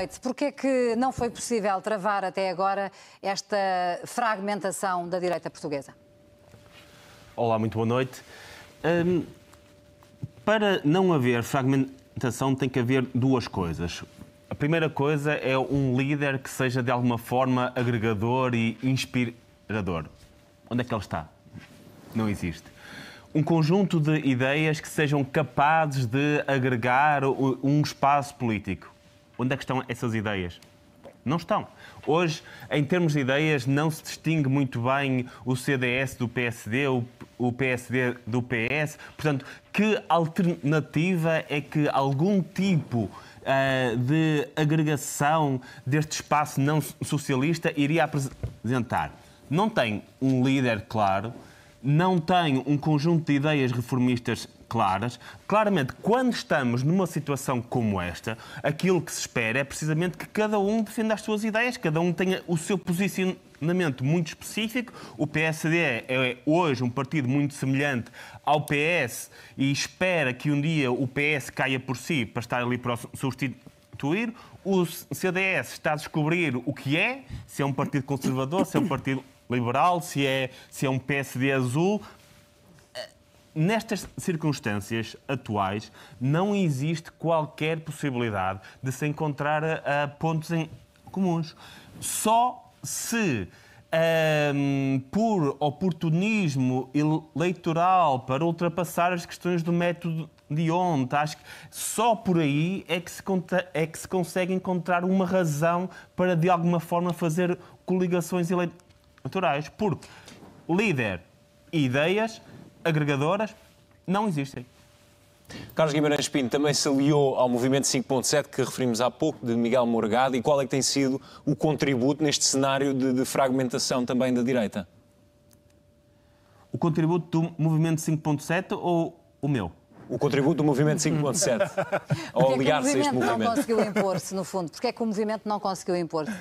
noite. Porquê é que não foi possível travar até agora esta fragmentação da direita portuguesa? Olá, muito boa noite. Um, para não haver fragmentação tem que haver duas coisas. A primeira coisa é um líder que seja de alguma forma agregador e inspirador. Onde é que ele está? Não existe. Um conjunto de ideias que sejam capazes de agregar um espaço político Onde é que estão essas ideias? Não estão. Hoje, em termos de ideias, não se distingue muito bem o CDS do PSD, o PSD do PS. Portanto, que alternativa é que algum tipo uh, de agregação deste espaço não socialista iria apresentar? Não tem um líder claro não tem um conjunto de ideias reformistas claras. Claramente, quando estamos numa situação como esta, aquilo que se espera é precisamente que cada um defenda as suas ideias, cada um tenha o seu posicionamento muito específico. O PSD é, é hoje um partido muito semelhante ao PS e espera que um dia o PS caia por si para estar ali para substituir. O CDS está a descobrir o que é, se é um partido conservador, se é um partido liberal, se é, se é um PSD azul. Eh, nestas circunstâncias atuais, não existe qualquer possibilidade de se encontrar a, pontos em comuns. Só se ehm, por oportunismo eleitoral para ultrapassar as questões do método de ontem. Acho que só por aí é que, se é que se consegue encontrar uma razão para, de alguma forma, fazer coligações eleitorais naturais. porque líder e ideias agregadoras não existem. Carlos Guimarães Pinto também se aliou ao movimento 5.7 que referimos há pouco, de Miguel Morgado, e qual é que tem sido o contributo neste cenário de, de fragmentação também da direita? O contributo do movimento 5.7 ou o meu? O contributo do movimento 5.7 ao aliar se a este movimento. Porquê é que o movimento não conseguiu impor-se, no fundo? Porquê é que o movimento não conseguiu impor-se?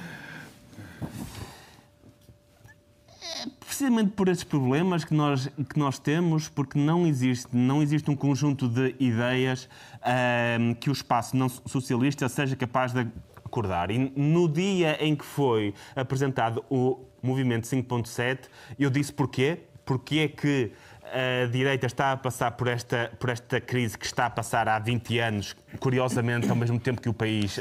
precisamente por esses problemas que nós, que nós temos, porque não existe, não existe um conjunto de ideias uh, que o espaço não socialista seja capaz de acordar. E no dia em que foi apresentado o Movimento 5.7, eu disse porquê, porque é que a direita está a passar por esta, por esta crise que está a passar há 20 anos, curiosamente, ao mesmo tempo que o país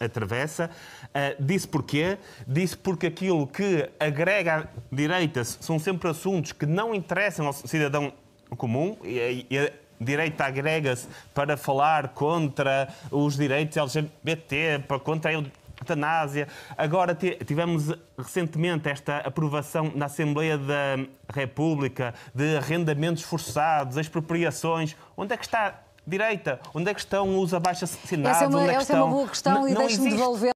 atravessa. Uh, disse porquê? Disse porque aquilo que agrega à direita são sempre assuntos que não interessam ao cidadão comum e, e a direita agrega-se para falar contra os direitos LGBT, para contra a eutanásia. Agora tivemos recentemente esta aprovação na Assembleia da República de arrendamentos forçados, expropriações. Onde é que está direita? Onde é que estão os abaixo-assinados? Essa é uma, é essa é uma boa questão não, e deixe-me devolver.